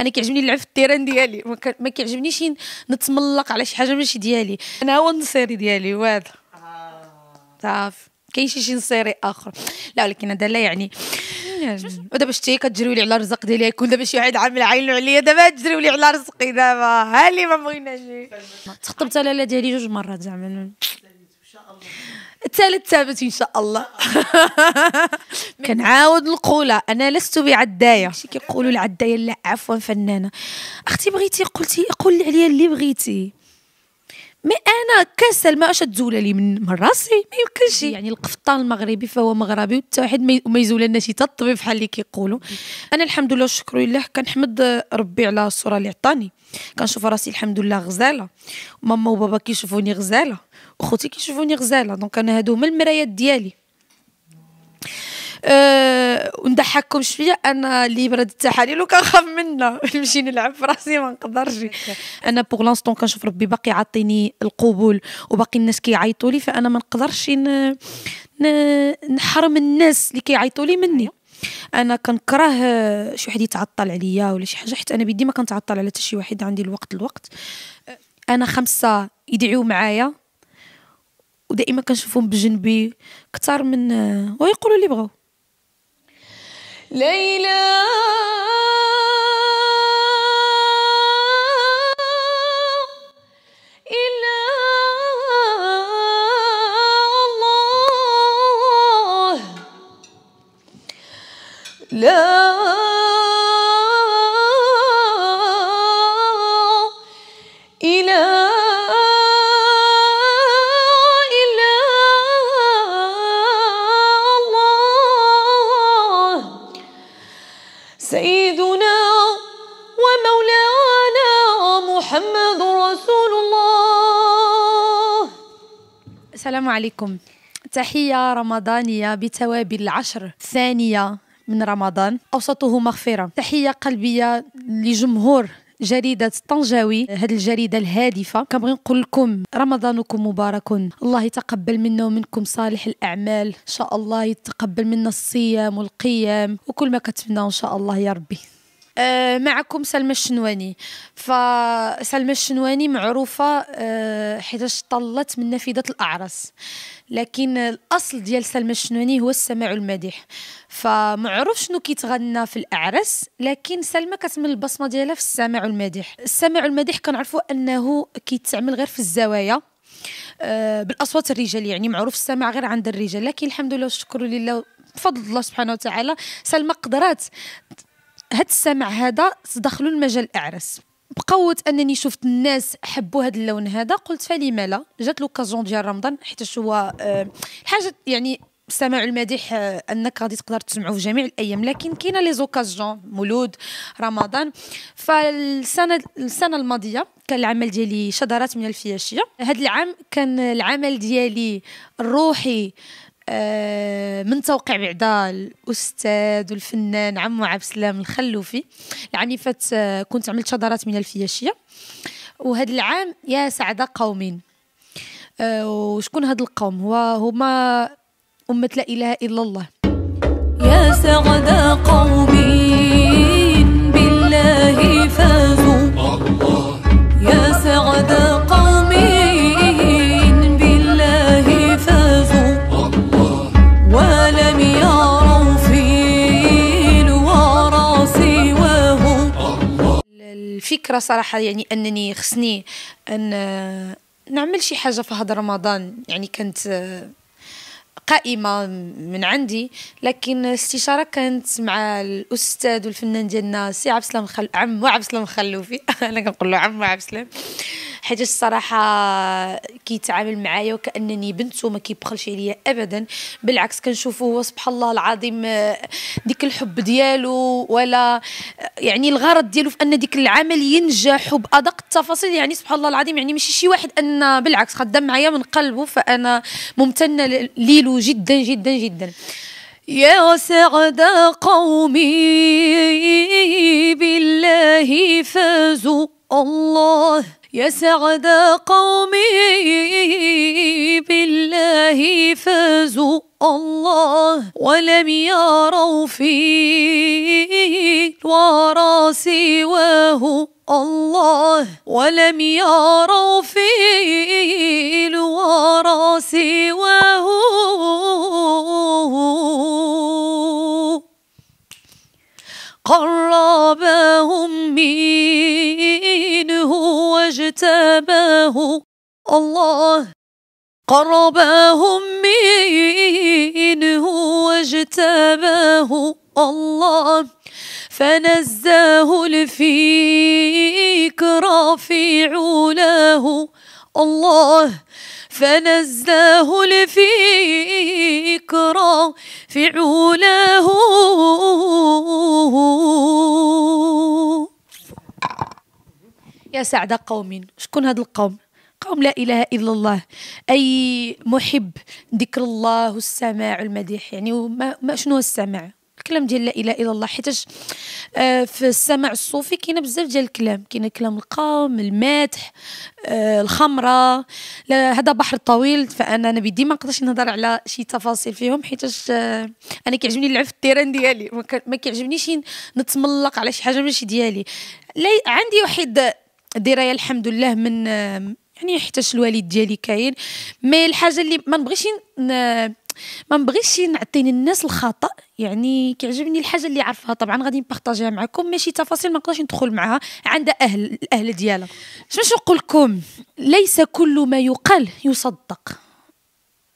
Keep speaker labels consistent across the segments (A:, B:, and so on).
A: انا كيعجبني نلعب في التيران ديالي ما كيعجبنيش نتملق على شي حاجه ماشي ديالي انا هو النصيري ديالي وهذا صافي كاين شي نصيري اخر لا ولكن هذا لا يعني ودابا شتي كتجريو لي على الرزق ديالي يكون دابا شي واحد عامل عينو عليا دابا تجريو لي على رزقي دابا هالي ما بغيناش تخطبت لا ديالي جوج مرات زعما ان شاء الله الثالث ثابت ان شاء الله كنعاود القوله انا لست بعدايه شي كيقولوا العدايه لا عفوا فنانه اختي بغيتي قلتي قولي عليا اللي بغيتي مي انا كاس ما اش تزول لي من راسي ما يمكنش يعني, يعني القفطان المغربي فهو مغربي واحد ما شي طبيب بحال اللي كيقولوا انا الحمد لله والشكر لله كنحمد ربي على الصوره اللي عطاني كنشوف راسي الحمد لله غزاله ماما وبابا كيشوفوني غزاله وخوتي كيشوفوني غزاله دونك انا هادو هما المرايات ديالي أه ونضحككم شويه انا اللي برد التحاليل وكنخاف منا نمشي نلعب في راسي ما نقدرش انا بوغ لانستون كنشوف ربي باقي عاطيني القبول وباقي الناس كيعيطوا لي فانا ما نقدرش نحرم الناس اللي كيعيطوا لي مني انا كنكره شي واحد يتعطل عليا ولا شي حاجه حيت انا بيدي ما كنتعطل على حتى شي واحد عندي الوقت الوقت انا خمسه يدعيو معايا ودائما كنشوفهم بجنبي كثار من ويقولوا اللي بغاو
B: ليلى
A: السلام عليكم تحية رمضانية بتوابل العشر ثانية من رمضان أوسطه مغفرة تحية قلبية لجمهور جريدة طنجاوي هذه الجريدة الهادفة كنبغي نقول لكم رمضانكم مبارك الله يتقبل منا ومنكم صالح الأعمال إن شاء الله يتقبل منا الصيام والقيام وكل ما كتمناه إن شاء الله يا ربي آه، معكم سلمى الشنواني فسلمى الشنواني معروفة آه، حيتاش طلت من نافذة الأعرس لكن الأصل ديال سلمى الشنواني هو السماع المديح فمعروف شنو كيتغنى في الأعرس لكن سلمى كتمل البصمة ديالها في السماع المديح السماع المديح كنعرفو أنه كيتعمل غير في الزوايا آه، بالاصوات الرجال يعني معروف السماع غير عند الرجال لكن الحمد لله والشكر لله بفضل الله سبحانه وتعالى سلمى قدرات هاد السمع هذا تدخلوا لمجال الاعراس بقوة انني شفت الناس حبوا هذا اللون هذا قلت فلما لا جات لوكازيون ديال رمضان حيت هو آه، حاجه يعني سماع المديح آه، انك غادي تقدر تسمعه في جميع الايام لكن كاينه لي زوكازيون مولود رمضان فالسنه السنه الماضيه كان العمل ديالي شذرات من الفياشيه هذا العام كان العمل ديالي الروحي آه، من توقيع بعدا الاستاذ والفنان عمو عبد السلام الخلوفي العام يعني فات آه، كنت عملت شذرات من الفياشيه وهذا العام يا سعد قوم آه، وشكون هذا القوم هو هما أمة لا إله إلا الله
B: يا سعد قوم بالله فاز
A: الفكره صراحه يعني انني خصني ان نعمل شي حاجه في هذا رمضان يعني كانت قائمة من عندي لكن الاستشارة كانت مع الأستاذ والفنان ديالنا سي عبد السلام خل... عم عبد السلام خلوفي أنا كنقول له عم عبد السلام حيت الصراحه كيتعامل معايا وكانني بنته ما كيبخلش عليا ابدا بالعكس كنشوفه هو سبحان الله العظيم آه، ديك الحب ديالو ولا آه، يعني الغرض ديالو في ان ديك العمل ينجح وبادق التفاصيل يعني سبحان الله العظيم يعني ماشي شي واحد ان بالعكس خدام معايا من قلبه
B: فانا ممتنه ليلو جدا جدا جدا يا سعد قومي بالله فازوا الله يا سعد قومي بالله فازوا الله ولم يروا في الورى سواه الله ولم يروا في الورى سواه قربهم منه واجتباه الله قربهم منه واجتباه الله فنزاه الفكر في علاه الله فنزاه الفكرة فعوله
A: يا سعد قوم شكون هذا القوم قوم لا إله إلا الله أي محب ذكر الله والسماع المديح يعني ما شنو السماع الكلام ديال لا اله الا الله حيتاش آه، في السماع الصوفي كاين بزاف ديال الكلام كاين كلام القوم المدح آه، الخمره هذا بحر طويل فانا انا بدي ما نقدرش نهضر على شي تفاصيل فيهم حيتاش آه، انا كيعجبني نلعب في التيران ديالي ما كيعجبنيش نتملق على شي حاجه ماشي ديالي لي عندي واحد درايه الحمد لله من يعني حيتاش الوالد ديالي كاين مي الحاجه اللي ما نبغيش ما نبغيش نعطيني الناس الخطا يعني كيعجبني الحاجه اللي عارفها طبعا غادي نبارطاجيها معكم ماشي تفاصيل ما نقدرش ندخل معها عند اهل الاهل ديالها شنو نقول لكم ليس كل ما يقال يصدق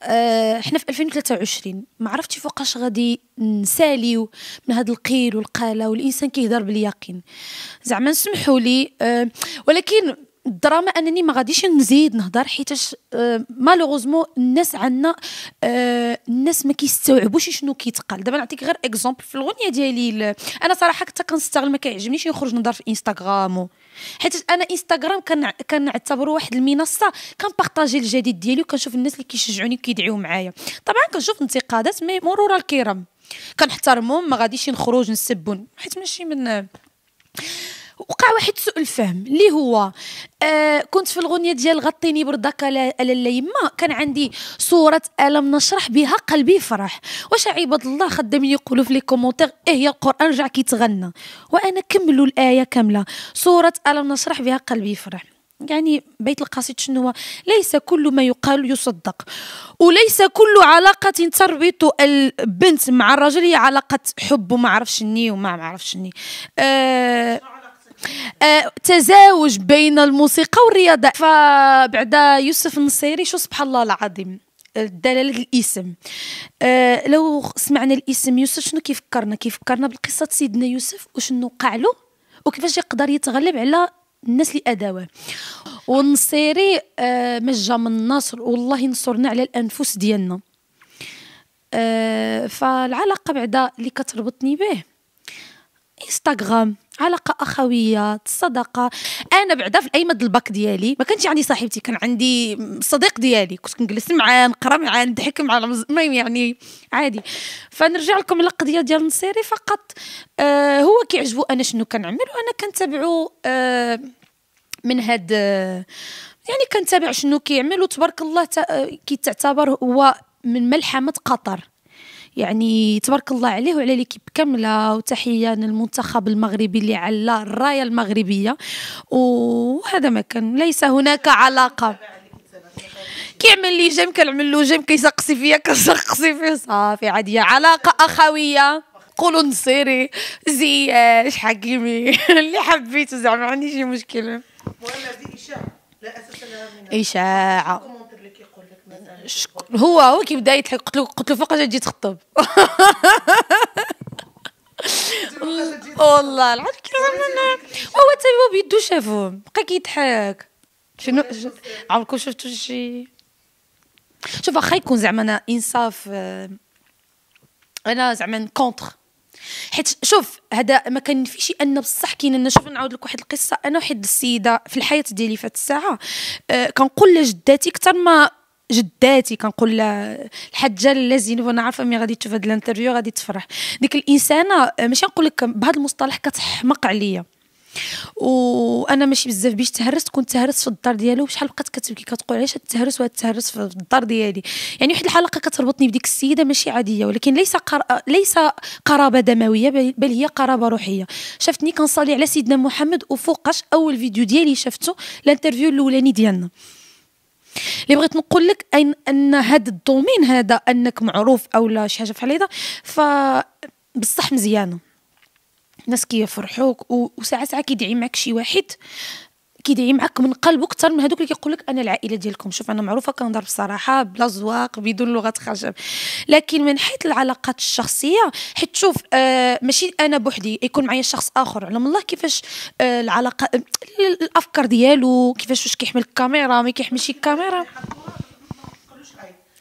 A: أه حنا في 2023 ما عرفتش فوقاش غادي نساليو من هذا القيل والقاله والانسان كيهضر باليقين زعما نسمحوا لي أه ولكن الدراما انني ما غاديش نزيد نهضر حيتاش أه مالوغوزمون الناس عندنا آه، الناس ما كيستوعبوش شنو كيتقال دابا نعطيك غير اكزومبل في الاغنيه ديالي انا صراحه حتى كنستغل ما كيعجبنيش نخرج نهضر في انستغرام حيت انا انستغرام كان كنعتبره واحد المنصه كنبارطاجي الجديد ديالي وكنشوف الناس اللي كيشجعوني وكيدعيو معايا طبعا كنشوف انتقادات مي مرور الكرام كنحترمهم ما غاديش نخرج نسبون حيت ماشي من وقع واحد سوء الفهم اللي هو آه كنت في الغنية ديال غطيني بردك على الليمه كان عندي صورة ألم نشرح بها قلبي فرح واش عباد الله خدامين يقولوا في لي كومونتير إيه يا القرآن رجع كيتغنى وأنا كملوا الآية كاملة صورة ألم نشرح بها قلبي فرح يعني بيت القصيد شنو هو ليس كل ما يقال يصدق وليس كل علاقة تربط البنت مع الرجل هي علاقة حب وما عرفش ني وما عرفش ني أه آه، تزاوج بين الموسيقى والرياضه فبعد يوسف النصيري شو سبحان الله العظيم دلاله الاسم أه لو سمعنا الاسم يوسف شنو كيفكرنا كيفكرنا بالقصه سيدنا يوسف وشنو وقع له وكيفاش يقدر يتغلب على الناس اللي اداوه والنصيري أه ما جا من النصر والله ينصرنا على الانفس ديالنا أه فالعلاقه بعدا اللي كتربطني به انستغرام علاقه اخويه صدقة انا بعدا في الايمد الباك ديالي ما كانش عندي صاحبتي كان عندي صديق ديالي كنت كنجلس معاه نقرا معاه نضحك معاه المهم يعني عادي فنرجع لكم القضيه ديال نصيري فقط آه هو كيعجبو انا شنو كنعمل وانا كنتابعو آه من هاد آه، يعني كنتابع شنو كيعمل وتبارك الله آه، كيتعتبر هو من ملحمه قطر يعني تبارك الله عليه وعلى ليكيب كامله وتحيه للمنتخب المغربي اللي على الرايه المغربيه وهذا ما كان ليس هناك علاقه كيعمل لي جيم كنعمل له جيم كيسقسي فيا كنسقسي فيه صافي عاديه علاقه اخويه قولوا نصيري زياش حكيمي اللي حبيته زعما ما عندي شي المهم هذه اشاعه لا اساس لها اشاعه هو هو كيبدا يضحك قلت له قلت له فوقاش تجي تخطب والله العظيم وهو حتى هو بيدو شافهم بقى كيضحك شنو عمركم شفتوا شي شوف واخا يكون زعما انا انصاف آه، انا زعما كونتر حيت شوف هذا ما كنفيش ان بصح كاين انا شوف نعاود لك واحد القصه انا واحد السيده في الحياه ديالي فهاد الساعه آه، كنقول لجداتي اكثر ما جداتي كنقول لها الحاجه وانا عارفه مي غادي تشوف هاد الانترفيو غادي تفرح ديك الانسانه ماشي نقول لك بهذا المصطلح كتحمق عليا وانا ماشي بزاف باش تهرس كنت تهرس في الدار ديالو شحال بقات كتبكي كتقول علاش تهرس وهاد تهرس في الدار ديالي يعني واحد الحلقه كتربطني بديك السيده ماشي عاديه ولكن ليس قر... ليس قرابه دمويه بل هي قرابه روحيه شافتني كنصلي على سيدنا محمد وفوقاش اول فيديو ديالي شفته الانترفيو الاولاني ديالنا اللي بغيت نقول لك أن, ان هذا الدومين هذا انك معروف اولا شي حاجه بحال هذا ف بصح مزيانه الناس كيفرحوك وساعه ساعه كيدعي معك شي واحد كيدعي معاك من قلبه اكثر من هذوك اللي كيقول لك انا العائله ديالكم شوف انا معروفه كنهضر بصراحه بلا زواق بدون لغه خشب لكن من حيث العلاقات الشخصيه حيت شوف آه ماشي انا بوحدي يكون معايا شخص اخر علم الله كيفاش آه العلاقه الافكار ديالو كيفاش واش كيحمل الكاميرا ما كيحملش الكاميرا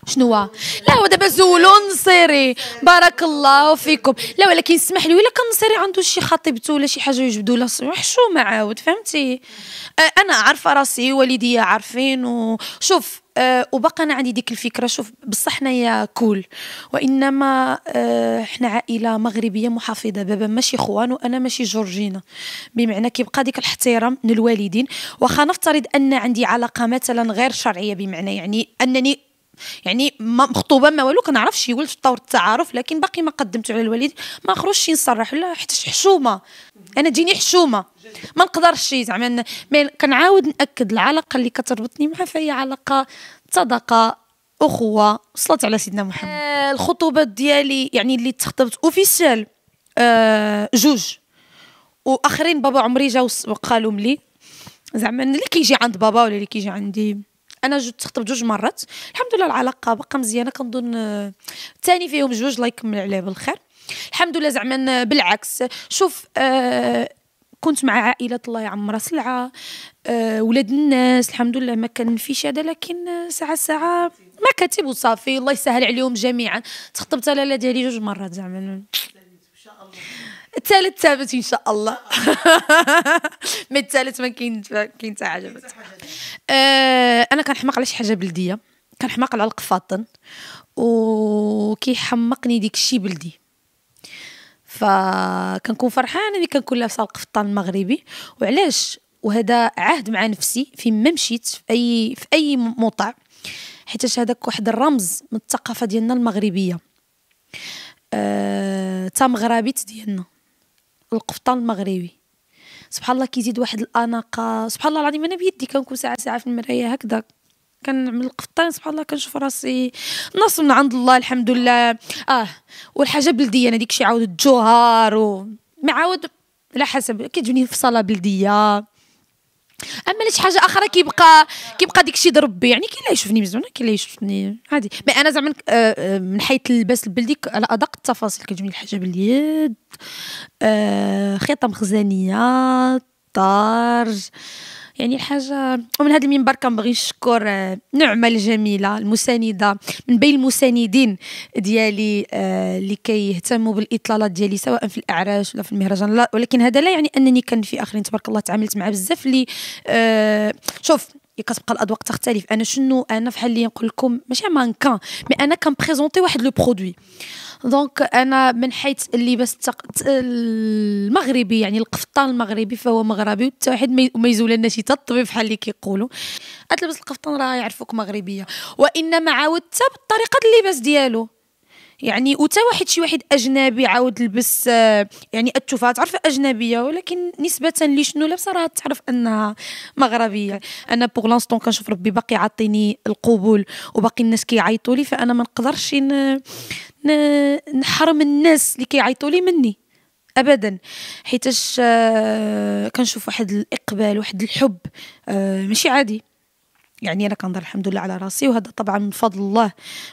A: شنو لا هو دابا زولو نصيري بارك الله فيكم لا ولكن اسمح لي الا كان نصيري عنده شي خطيبته ولا شي حاجه يجبدوا وحشو حشومه عاود فهمتي انا عارفه راسي والدي عارفين وشوف أه وبقى انا عندي ديك الفكره شوف بصح حنايا كول وانما أه حنا عائله مغربيه محافظه بابا ماشي خوان وانا ماشي جورجينا بمعنى كيبقى ديك الاحترام للوالدين وخا واخا نفترض ان عندي علاقه مثلا غير شرعيه بمعنى يعني انني يعني ما مخطوبه ما والو كنعرفش ولد في طور التعارف لكن باقي ما قدمت على الوالد ما خرجش نصرح لا حيت حشومه انا ديني حشومه ما نقدرش زعما مي كنعاود ناكد العلاقه اللي كتربطني معها فهي علاقه صداقه اخوه وصلت على سيدنا محمد آه، الخطوبات ديالي يعني اللي تخطبت اوفيسيال آه، جوج واخرين بابا عمري جاو وقالوا لي زعما اللي كيجي عند بابا ولا اللي كيجي عندي انا جوج تخطب جوج مرات الحمد لله العلاقه باقا مزيانه كنظن الثاني آه، فيهم جوج الله يكمل عليه بالخير الحمد لله زعما بالعكس شوف آه كنت مع عائلة الله يعمرها سلعة أه ولاد الناس الحمد لله ما في هذا لكن آه، ساعة ساعة ما كاتب وصافي الله يسهل عليهم جميعا تخطبت على ديالي جوج مرات زعما الثالث ثابت ان شاء الله مي الثالث ما كاين كاين حتى حاجه آه انا كنحماق على شي حاجه بلديه كنحماق على القفاطن وكيحمقني ديك الشيء بلدي فكنكون فرحانه ملي كنكون لابسه القفطان المغربي وعلاش وهذا عهد مع نفسي فين ما مشيت في اي في اي موطع حيت هذاك واحد الرمز من الثقافه ديالنا المغربيه أه... تا مغربيت ديالنا القفطان المغربي سبحان الله كيزيد واحد الاناقه سبحان الله العظيم انا بيدي كنكون ساعه ساعه في المرايه هكذا كنعمل القفطان سبحان الله كنشوف راسي نص من عند الله الحمد لله اه والحاجه بلديه انا ديك شي عاود الجوهر ومعاود على حسب كتجوني في صاله بلديه اما شي حاجه اخرى كيبقى كيبقى الشيء ربي يعني كاين اللي يشوفني مزونه كاين اللي يشوفني عادي مي انا زعما آه، آه، من حيث اللباس البلدي على ادق التفاصيل كتجيني الحجاب اليد آه، خيطه مخزنيه طارج يعني حاجه ومن هذا المنبر كنبغي نشكر آه، نعمه الجميله المسانده من بين المساندين ديالي آه، اللي كيهتموا بالاطلالات ديالي سواء في الاعراس ولا في المهرجان ولكن هذا لا يعني انني كان في اخرين تبارك الله تعاملت مع بزاف اللي آه، شوف كتبقى الاذواق تختلف انا شنو انا فحال اللي نقول لكم ماشي مانكان مي انا كنبريزونتي واحد لو برودوي دونك انا من حيث اللباس التق... المغربي يعني القفطان المغربي فهو مغربي وحتى واحد ما شي يتطبي بحال اللي كيقولوا تلبس القفطان راه يعرفوك مغربيه وانما عاودت بالطريقه اللباس ديالو يعني وتا واحد شي واحد اجنبي عاود لبس آه، يعني التوفه تعرف اجنبيه ولكن نسبه لشنو لابسه راه تعرف انها مغربيه انا بوغ لانستون كنشوف ربي باقي عاطيني القبول وباقي الناس كيعيطوا لي فانا ما نقدرش نحرم الناس اللي كيعيطوا لي مني ابدا حيتاش آه، كنشوف واحد الاقبال واحد الحب آه، ماشي عادي يعني انا كنضل الحمد لله على راسي وهذا طبعا من فضل الله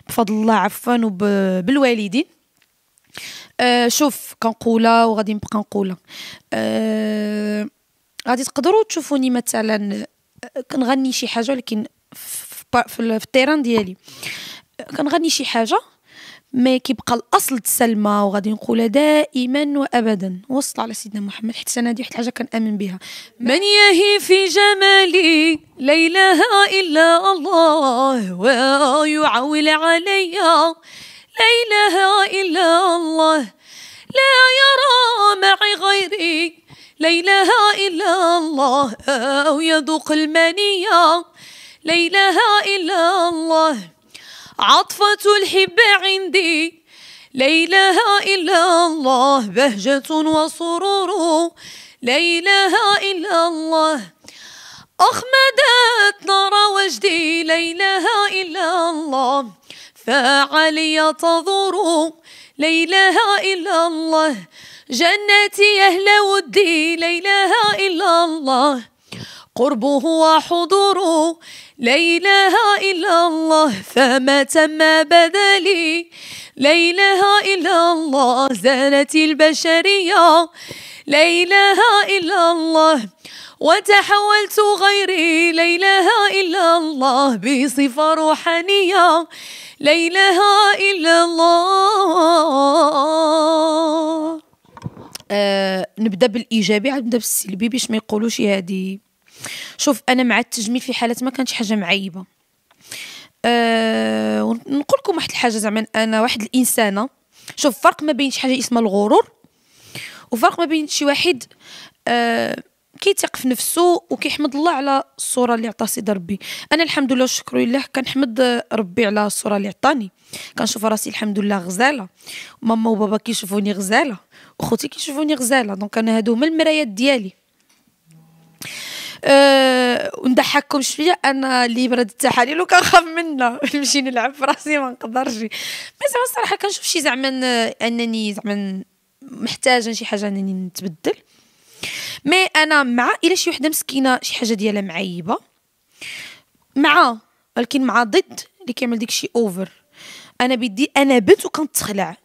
A: بفضل الله عفوا وبالوالدين أه شوف كنقولها وغادي نبقى نقولها أه غادي تقدروا تشوفوني مثلا كنغني شي حاجه ولكن في, في التيران ديالي آه، كنغني شي حاجه ما كيبقى الاصل تسلمى وغادي نقولها دائما وابدا وصل على سيدنا محمد حيت انا دي واحد الحاجه كنامن بها من يهي
B: في جمالي لا اله الا الله ويعول عليا لا اله الا الله لا يرى معي غيري لا اله الا الله او يذوق المنيه لا اله الا الله عطفة الحب عندي ليلها إلا الله بهجة وسرور ليلها إلا الله أخمدت نار وجدي ليلها إلا الله فعلي تضر ليلها إلا الله جنتي أهل ودي ليلها إلا الله قربه وحضوره لا إله إلا الله فما تم بدلي لا إله إلا الله زالت البشرية لا إله إلا الله وتحولت غيري لا إله إلا الله بصفة روحانية لا إله إلا الله
A: آه نبدا بالايجابي عاد نبدا بالسلبي باش ما يقولوش هذه شوف انا مع التجميل في حاله ما كانت حاجه معيبه أه نقول لكم واحد الحاجه زعما انا واحد الانسانه شوف فرق ما بين شي حاجه اسمها الغرور وفرق ما بين شي واحد أه كيثق في نفسه وكيحمد الله على الصوره اللي عطاه سيدي ربي انا الحمد لله والشكر لله كنحمد ربي على الصوره اللي عطاني كنشوف راسي الحمد لله غزاله ماما وبابا كيشوفوني غزاله وخوتي كيشوفوني غزاله دونك انا هادو هما المرايات ديالي أه ونضحككم شويه انا اللي برد التحاليل وكنخاف منها نمشي نلعب في راسي ما نقدرش ما زعما الصراحه كنشوف شي زعما انني زعما محتاجه شي حاجه انني نتبدل مي انا مع الا شي وحده مسكينه شي حاجه ديالها معيبه مع ولكن مع ضد اللي كيعمل داكشي اوفر انا بدي انا بنت وكنتخلع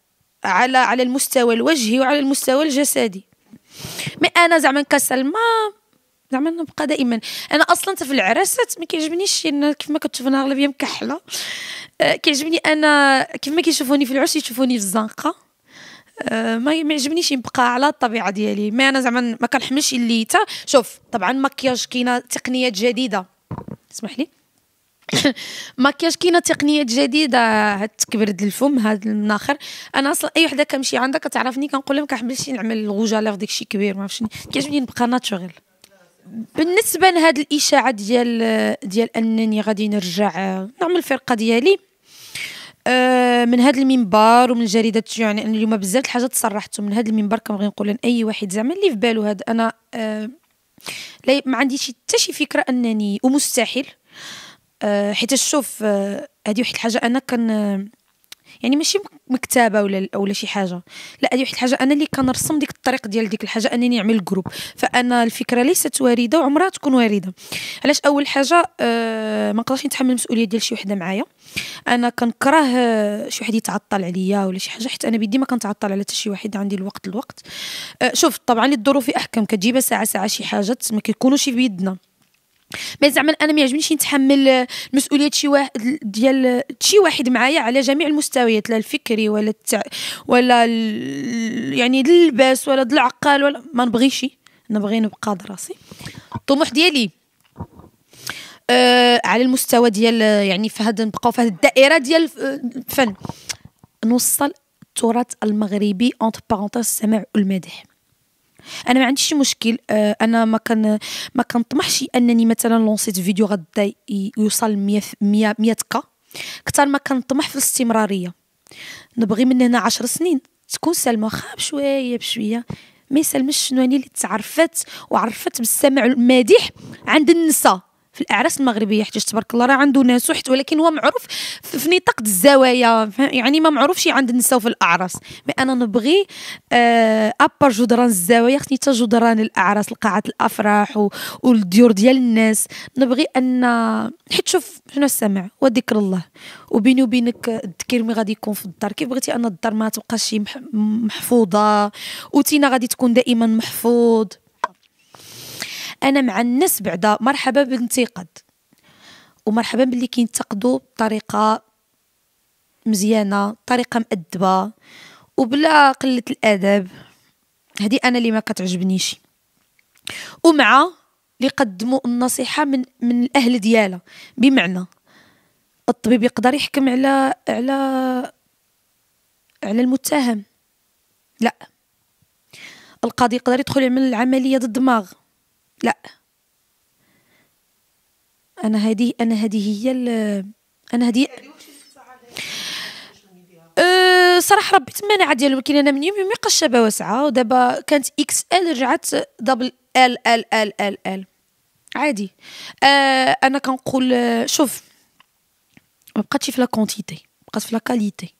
A: على على المستوى الوجهي وعلى المستوى الجسدي مي انا زعما كسلمى زعما نبقى دائما انا اصلا في العراسات ما كيعجبنيش ان كيف ما كتشوفنا اغلبيه مكحله أه كيعجبني انا كيف ما كيشوفوني في العرس يشوفوني في الزنقه أه ما يعجبنيش نبقى على الطبيعه ديالي ما انا زعما ما كنحملش اللي تا شوف طبعا مكياج كاينه تقنيات جديده اسمح لي مكياج كاينه تقنيات جديده هاد تكبر الفم هاد المناخر انا اصلا اي وحده كنمشي عندها كتعرفني كنقول لها ما كنحملش نعمل الغوجاله في داكشي كبير ما عرفتش كيعجبني نبقى ناتشورال بالنسبه لهاد الاشاعه ديال ديال انني غادي نرجع نعمل الفرقه ديالي آه، من هذا المنبر ومن جريده يعني انا اليوم بزاف الحاجات صرحتهم من هذا المنبر كنبغي نقول اي واحد زعما اللي في بالو هذا انا آه، لا ما عنديش حتى شي فكره انني ومستحيل آه، حيت شوف هذه واحد الحاجه انا كان يعني ماشي مكتبه ولا ولا شي حاجه لا هذه واحد الحاجه انا اللي كنرسم ديك الطريق ديال ديك الحاجه انني نعمل جروب فانا الفكره ليست وارده وعمرها تكون وارده علاش اول حاجه أه ما نقدرش نتحمل المسؤوليه ديال شي وحده معايا انا كنكره آه، شي واحد يتعطل عليا ولا شي حاجه حيت انا بدي ما كنتعطل على حتى شي واحد عندي الوقت الوقت أه شوف طبعا الظروف احكم كتجيبها ساعه ساعه شي حاجات ما كيكونوش في بيدنا ما زعما انا ما يعجبنيش نتحمل مسؤوليه شي واحد ديال شي واحد معايا على جميع المستويات لا الفكري ولا التع... ولا ال... يعني اللباس ولا العقال ولا ما نبغيش نبغي نبقى راسي الطموح ديالي آه على المستوى ديال يعني في هذا نبقاو في هذه الدائره ديال آه، الفن نوصل التراث المغربي اونتر بارونتيز السمع والمدح انا ما عنديش مشكل آه، انا ما كان ما كنطمحش انني مثلا لونسيت فيديو غدا يوصل 100 100 كا كثر ما كنطمح في الاستمراريه نبغي من هنا 10 سنين تكون سلمى خا بشويه بشويه ما يسلمش شنو يعني اللي تعرفت وعرفت بالسمع المادح عند النساء في الاعراس المغربيه حيت تبارك الله راه عنده ناس وحت ولكن هو معروف في نطاق الزوايا يعني ما معروفش عند النساء في الاعراس مي انا نبغي ابر آه، جدران الزوايا خصني حتى جدران الاعراس القاعات الافراح والديور ديال الناس نبغي ان حيت شوف شنو السمع وذكر الله وبيني وبينك الذكر مي غادي يكون في الدار كيف بغيتي ان الدار ما تبقاش محفوظه وتينا غادي تكون دائما محفوظ انا مع الناس بعدا مرحبا بالانتقاد ومرحبا باللي كينتقدوا بطريقه مزيانه طريقه مؤدبه وبلا قله الادب هذه انا اللي ما كتعجبنيش ومع اللي قدموا النصيحه من من الاهل ديالها بمعنى الطبيب يقدر يحكم على على على المتهم لا القاضي يقدر يدخل يعمل العمليه ضد الدماغ لا انا هذه انا هذه هي انا هذه أه صراحه ربيت المناعه ديالهم ولكن انا من يومي ما واسعه ودابا كانت اكس ال رجعت دبل ال ال ال ال ال عادي أه انا كنقول شوف ما بقاتش في لا كونتيتي بقات في لا كاليتي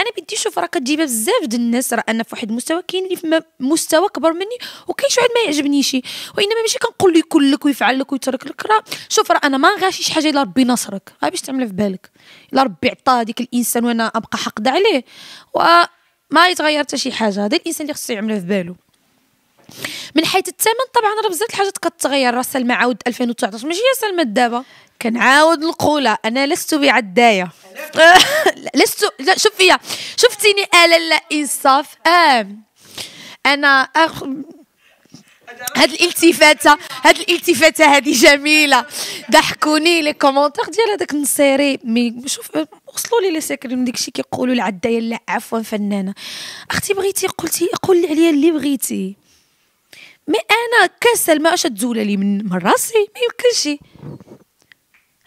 A: انا بدي نشوف راه كتجيبها بزاف د الناس راه انا في واحد المستوى كاين اللي في مستوى كبر مني وكاين شي واحد ما يعجبنيش وانما ماشي كنقول له يكون لك ويفعل لك ويترك لك راه شوف راه انا ما غاشي شي حاجه الا ربي نصرك غير باش تعملها في بالك الا ربي عطى هذيك الانسان وانا ابقى حقد عليه وما يتغير حتى شي حاجه هذا الانسان اللي خصو يعملها في بالو من حيث الثمن طبعا راه بزاف الحاجات كتغير راه سلمى عاود 2019 ماشي هي سلمى دابا كنعاود نقولها انا لست بعدايه لست لا شوف فيا شفتيني الا لا انصاف ام انا أخ... هاد الالتفاته هاد الالتفاته هادي جميله ضحكوني لي كومونتير ديال هذاك النصيري مي شوف وصلوا لي لي سيكريم داكشي كيقولوا العدايه لا عفوا فنانه اختي بغيتي قلتي قولي عليا اللي بغيتي مي انا كسل ما اش تزول لي من, من راسي ما يمكنش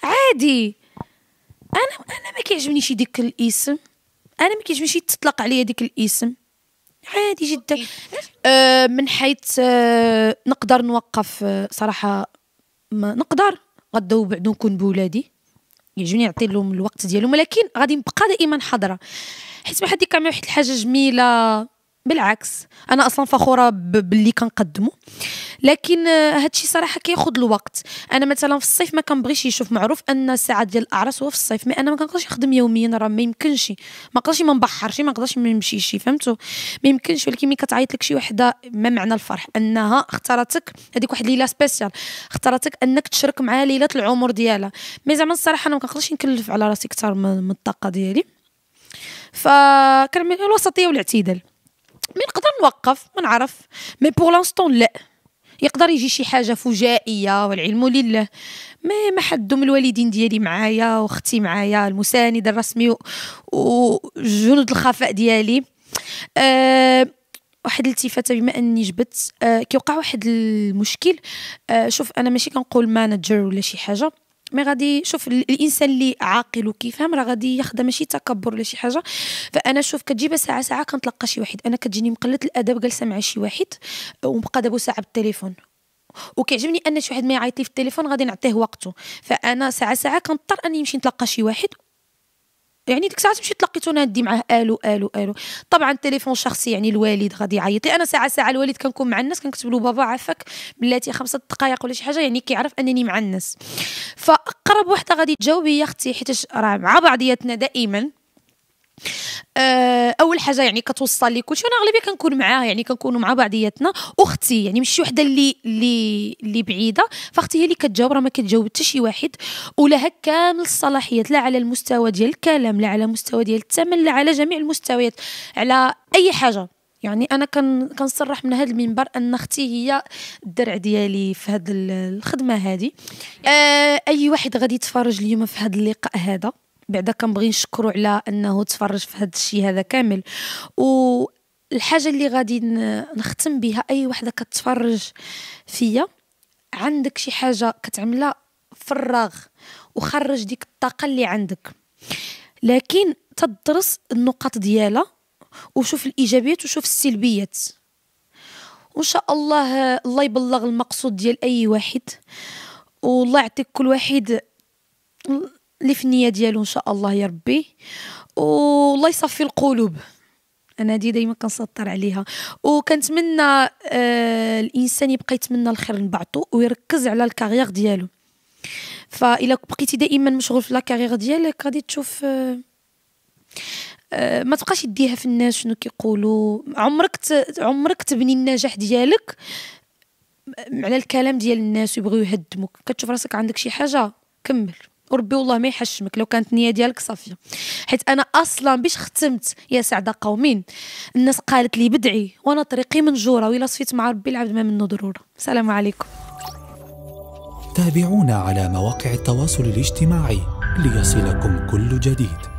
A: عادي انا انا ما كيعجبنيش ديك الاسم انا ما كيعجبنيش يتطلق عليا ديك الاسم عادي جدا آه من حيث آه نقدر نوقف آه صراحه ما نقدر غدا وبعد نكون بولادي يعجبني نعطي لهم الوقت ديالهم ولكن غادي نبقى دائما حاضره حيت واحد ديك واحد الحاجه جميله بالعكس انا اصلا فخوره باللي كنقدمه لكن آه، هادشي صراحه كياخذ الوقت انا مثلا في الصيف ما كنبغيش يشوف معروف ان الساعه ديال الاعراس هو في الصيف مي انا ما كنقدرش نخدم يوميا راه ما يمكنش ما نقدرش ما نبحرش ما نقدرش ما نمشيش فهمتوا ما يمكنش ولكن ملي كتعيط لك شي وحده ما معنى الفرح انها اختارتك هذيك واحد ليله سبيسيال اختارتك انك تشارك معها ليله العمر ديالها مي زعما الصراحه انا ما كنقدرش نكلف على راسي اكثر من الطاقه ديالي فكان الوسطيه والاعتدال مي نقدر نوقف ما نعرف مي بور لانستون لا يقدر يجي شي حاجه فجائيه والعلم لله ما ما حد من الوالدين ديالي معايا واختي معايا المساند الرسمي وجنود الخفاء ديالي أه واحد الالتفاته بما اني جبت أه كيوقع واحد المشكل أه شوف انا ماشي كنقول مانجر ولا شي حاجه ما غادي شوف الانسان اللي عاقل وكيفهم راه غادي يخدم ماشي تكبر ولا شي حاجه فانا شوف كتجيبها ساعه ساعه كنتلقى شي واحد انا كتجيني مقله الادب جالسه مع شي واحد ومبقى دابا ساعه بالتليفون وكيعجبني ان شي واحد ما يعيط لي في التليفون غادي نعطيه وقته فانا ساعه ساعه كنضطر اني نمشي نتلقى شي واحد يعني ديك الساعه مشيت لقيتو نادي معاه الو الو الو طبعا التليفون شخصي يعني الوالد غادي يعيط لي انا ساعه ساعه الوالد كنكون مع الناس كنكتب له بابا عافاك بلاتي خمسة دقائق ولا شي حاجه يعني كيعرف انني مع الناس فاقرب وحده غادي تجاوب هي اختي حيت راه مع بعضياتنا دائما آه، اول حاجه يعني كتوصل لي كلشي وانا اغلبيه كنكون معاه يعني كنكونوا مع بعضياتنا اختي يعني ماشي وحده اللي اللي اللي بعيده فاختي هي اللي كتجاوب راه ما كتجاوب حتى شي واحد ولها كامل الصلاحيات لا على المستوى ديال الكلام لا على مستوى ديال الثمن لا على جميع المستويات على اي حاجه يعني انا كن كنصرح من هذا المنبر ان اختي هي الدرع ديالي في هذه الخدمه هذه آه، اي واحد غادي يتفرج اليوم في هذا اللقاء هذا بعدا كنبغي نشكرو على انه تفرج في هذا الشيء هذا كامل والحاجه اللي غادي نختم بها اي وحده كتفرج فيا عندك شي حاجه كتعملها فراغ وخرج ديك الطاقه اللي عندك لكن تدرس النقاط ديالها وشوف الايجابيات وشوف السلبيات وان شاء الله الله يبلغ المقصود ديال اي واحد والله يعطيك كل واحد اللي في النيه ديالو ان شاء الله يا ربي والله يصفي القلوب انا دي دائما كنسطر عليها وكنتمنى آه الانسان يبقى يتمنى الخير لبعضو ويركز على الكارير ديالو فإلا بقيتي دائما مشغول في لاكارير ديالك غادي تشوف آه آه ما تبقاش يديها في الناس شنو كيقولوا عمرك عمرك تبني النجاح ديالك آه، على الكلام ديال الناس ويبغيو يهدموك كتشوف راسك عندك شي حاجه كمل وربي والله ما يحشمك لو كانت النيه ديالك صافيه حيت انا اصلا باش ختمت يا سعده قومين الناس قالت لي بدعي وانا طريقي منجوره ولا صفيت مع ربي العبد ما منه ضروره السلام عليكم
B: تابعونا على مواقع التواصل الاجتماعي ليصلكم كل جديد